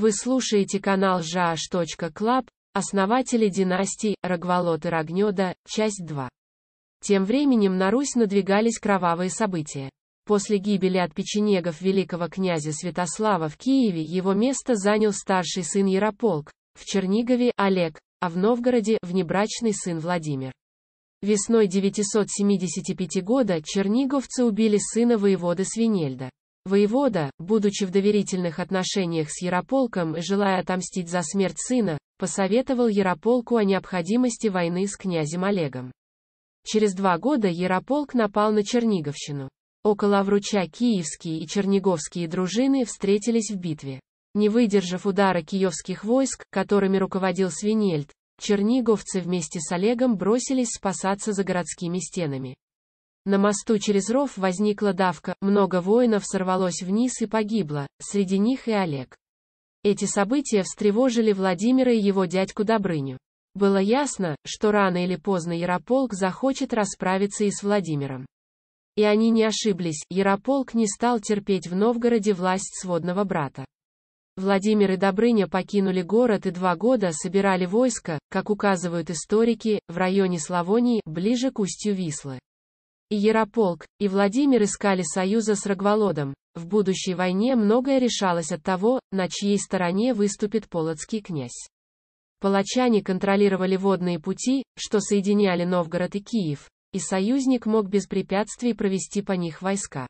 Вы слушаете канал ЖАШ.Клаб. основатели династии Рогволод и Рогнеда, часть 2. Тем временем на Русь надвигались кровавые события. После гибели от печенегов великого князя Святослава в Киеве его место занял старший сын Ярополк, в Чернигове – Олег, а в Новгороде – внебрачный сын Владимир. Весной 975 года черниговцы убили сына воеводы Свинельда. Воевода, будучи в доверительных отношениях с Ярополком и желая отомстить за смерть сына, посоветовал Ярополку о необходимости войны с князем Олегом. Через два года Ярополк напал на Черниговщину. Около Вруча киевские и черниговские дружины встретились в битве. Не выдержав удара киевских войск, которыми руководил Свинельд, черниговцы вместе с Олегом бросились спасаться за городскими стенами. На мосту через ров возникла давка, много воинов сорвалось вниз и погибло, среди них и Олег. Эти события встревожили Владимира и его дядьку Добрыню. Было ясно, что рано или поздно Ярополк захочет расправиться и с Владимиром. И они не ошиблись, Ярополк не стал терпеть в Новгороде власть сводного брата. Владимир и Добрыня покинули город и два года собирали войско, как указывают историки, в районе Славонии, ближе к устью Вислы. И Ярополк, и Владимир искали союза с Рогволодом. В будущей войне многое решалось от того, на чьей стороне выступит полоцкий князь. Палачане контролировали водные пути, что соединяли Новгород и Киев, и союзник мог без препятствий провести по них войска.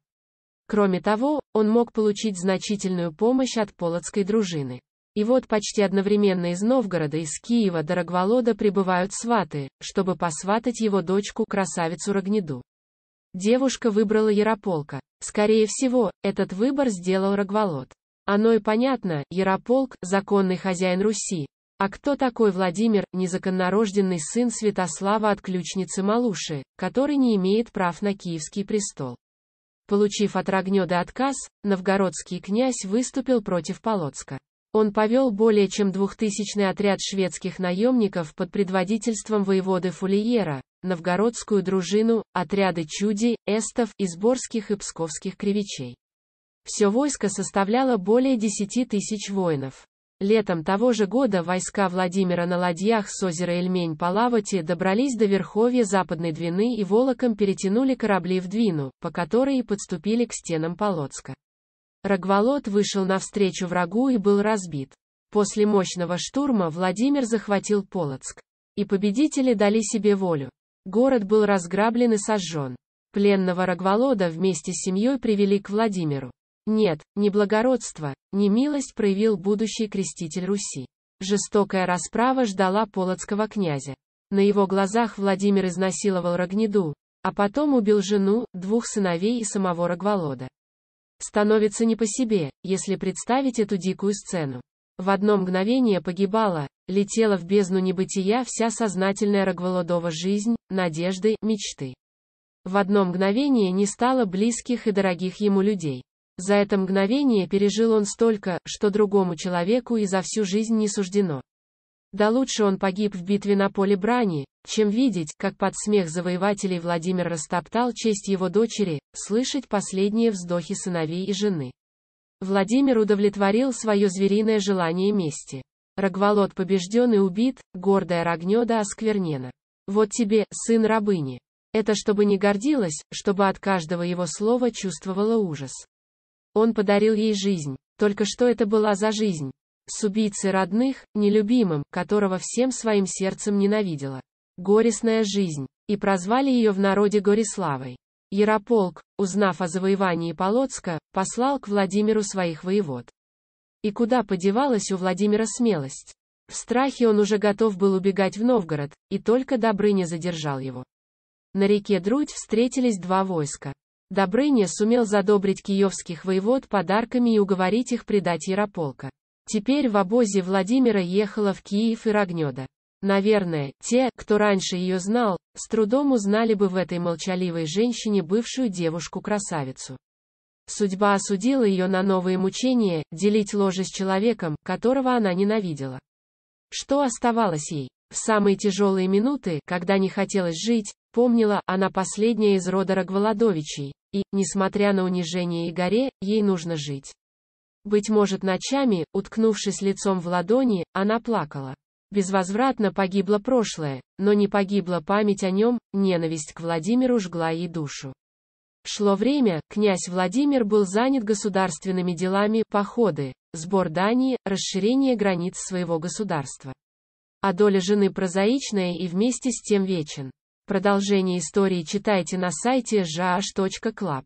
Кроме того, он мог получить значительную помощь от полоцкой дружины. И вот почти одновременно из Новгорода из Киева до Рогволода прибывают сваты, чтобы посватать его дочку красавицу Рогнеду. Девушка выбрала Ярополка. Скорее всего, этот выбор сделал Рогволод. Оно и понятно, Ярополк – законный хозяин Руси. А кто такой Владимир, незаконнорожденный сын Святослава от ключницы Малуши, который не имеет прав на киевский престол? Получив от Рогнеда отказ, новгородский князь выступил против Полоцка. Он повел более чем двухтысячный отряд шведских наемников под предводительством воеводы Фулиера, новгородскую дружину, отряды чуди, эстов, изборских и псковских кривичей. Все войско составляло более 10 тысяч воинов. Летом того же года войска Владимира на ладьях с озера эльмень Лавоте добрались до верховья Западной Двины и волоком перетянули корабли в Двину, по которой и подступили к стенам Полоцка. Рогволод вышел навстречу врагу и был разбит. После мощного штурма Владимир захватил Полоцк. И победители дали себе волю. Город был разграблен и сожжен. Пленного Рогволода вместе с семьей привели к Владимиру. Нет, ни благородство, ни милость проявил будущий креститель Руси. Жестокая расправа ждала полоцкого князя. На его глазах Владимир изнасиловал Рогнеду, а потом убил жену, двух сыновей и самого Рогволода. Становится не по себе, если представить эту дикую сцену. В одно мгновение погибала, летела в бездну небытия вся сознательная Рогволодова жизнь, надежды, мечты. В одно мгновение не стало близких и дорогих ему людей. За это мгновение пережил он столько, что другому человеку и за всю жизнь не суждено. Да лучше он погиб в битве на поле брани, чем видеть, как под смех завоевателей Владимир растоптал честь его дочери, слышать последние вздохи сыновей и жены. Владимир удовлетворил свое звериное желание мести. Рогволод побежден и убит, гордая Рогнеда осквернена. Вот тебе, сын рабыни. Это чтобы не гордилась, чтобы от каждого его слова чувствовала ужас. Он подарил ей жизнь. Только что это была за жизнь? С убийцей родных, нелюбимым, которого всем своим сердцем ненавидела. Горестная жизнь. И прозвали ее в народе Гориславой. Ярополк, узнав о завоевании Полоцка, послал к Владимиру своих воевод. И куда подевалась у Владимира смелость? В страхе он уже готов был убегать в Новгород, и только Добрыня задержал его. На реке Друдь встретились два войска. Добрыня сумел задобрить киевских воевод подарками и уговорить их предать Ярополка. Теперь в обозе Владимира ехала в Киев и Рогнеда. Наверное, те, кто раньше ее знал, с трудом узнали бы в этой молчаливой женщине бывшую девушку-красавицу. Судьба осудила ее на новые мучения, делить ложе с человеком, которого она ненавидела. Что оставалось ей? В самые тяжелые минуты, когда не хотелось жить, помнила, она последняя из рода Рогволодовичей, и, несмотря на унижение и горе, ей нужно жить. Быть может ночами, уткнувшись лицом в ладони, она плакала. Безвозвратно погибло прошлое, но не погибла память о нем, ненависть к Владимиру жгла ей душу. Шло время, князь Владимир был занят государственными делами, походы, сбор дани, расширение границ своего государства. А доля жены прозаичная и вместе с тем вечен. Продолжение истории читайте на сайте жаш.клаб.